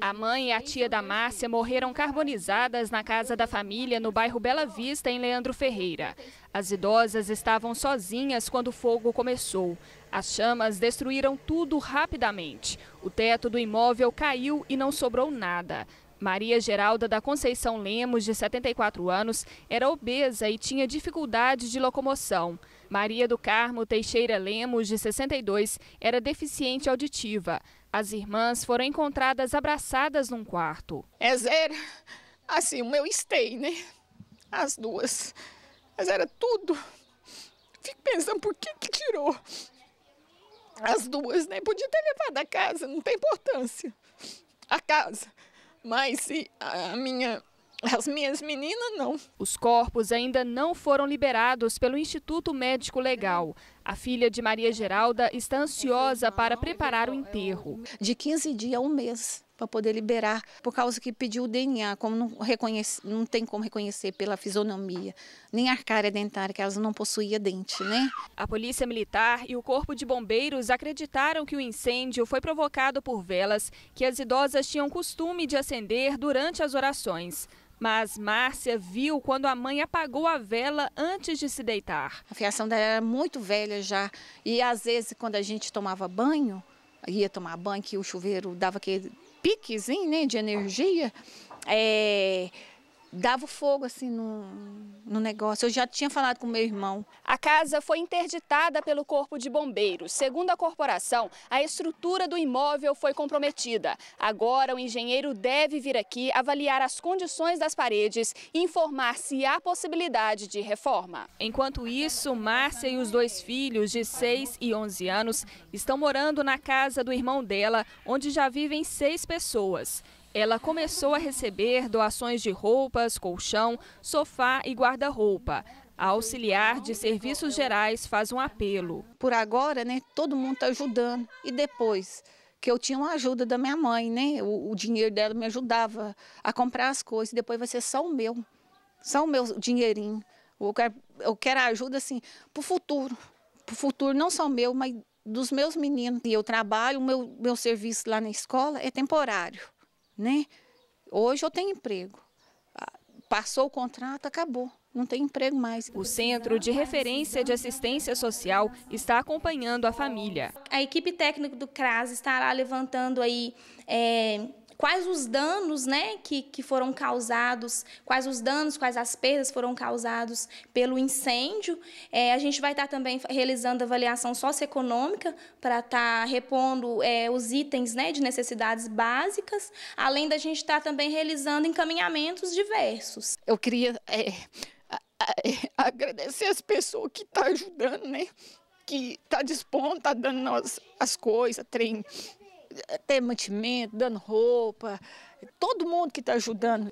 A mãe e a tia da Márcia morreram carbonizadas na casa da família no bairro Bela Vista, em Leandro Ferreira. As idosas estavam sozinhas quando o fogo começou. As chamas destruíram tudo rapidamente. O teto do imóvel caiu e não sobrou nada. Maria Geralda da Conceição Lemos, de 74 anos, era obesa e tinha dificuldade de locomoção. Maria do Carmo Teixeira Lemos, de 62, era deficiente auditiva. As irmãs foram encontradas abraçadas num quarto. era, assim, o meu stay, né? As duas. Mas era tudo. Fico pensando por que, que tirou as duas, né? Podia ter levado a casa, não tem importância. A casa. Mas se a minha as minhas meninas não. Os corpos ainda não foram liberados pelo Instituto Médico Legal. A filha de Maria Geralda está ansiosa para preparar o enterro. De 15 dias a um mês para poder liberar, por causa que pediu o DNA, como não, reconhece, não tem como reconhecer pela fisionomia, nem a arcária dentária, que elas não possuíam dente, né? A Polícia Militar e o Corpo de Bombeiros acreditaram que o incêndio foi provocado por velas que as idosas tinham costume de acender durante as orações. Mas Márcia viu quando a mãe apagou a vela antes de se deitar. A fiação dela era muito velha já. E às vezes, quando a gente tomava banho, ia tomar banho, que o chuveiro dava aquele piquezinho né, de energia. É dava fogo assim no, no negócio. Eu já tinha falado com meu irmão. A casa foi interditada pelo Corpo de Bombeiros. Segundo a corporação, a estrutura do imóvel foi comprometida. Agora, o engenheiro deve vir aqui avaliar as condições das paredes e informar se há possibilidade de reforma. Enquanto isso, Márcia e os dois filhos, de 6 e 11 anos, estão morando na casa do irmão dela, onde já vivem seis pessoas ela começou a receber doações de roupas, colchão, sofá e guarda-roupa. A auxiliar de serviços gerais faz um apelo. Por agora, né, todo mundo está ajudando. E depois, que eu tinha uma ajuda da minha mãe, né? O, o, dinheiro dela me ajudava a comprar as coisas. Depois vai ser só o meu, só o meu dinheirinho. Eu quero, eu quero ajuda, assim, para o futuro. Para o futuro, não só meu, mas dos meus meninos. E eu trabalho, o meu, meu serviço lá na escola é temporário né? Hoje eu tenho emprego. Ah, passou o contrato, acabou não tem emprego mais. O Centro de Referência de Assistência Social está acompanhando a família. A equipe técnica do CRAS estará levantando aí é, quais os danos né, que, que foram causados, quais os danos, quais as perdas foram causados pelo incêndio. É, a gente vai estar também realizando avaliação socioeconômica para estar repondo é, os itens né, de necessidades básicas, além da gente estar também realizando encaminhamentos diversos. Eu queria é, é agradecer as pessoas que estão tá ajudando, né? que está dispondo, está dando nós as coisas, trem, eh, até mantimento, dando roupa, todo mundo que está ajudando.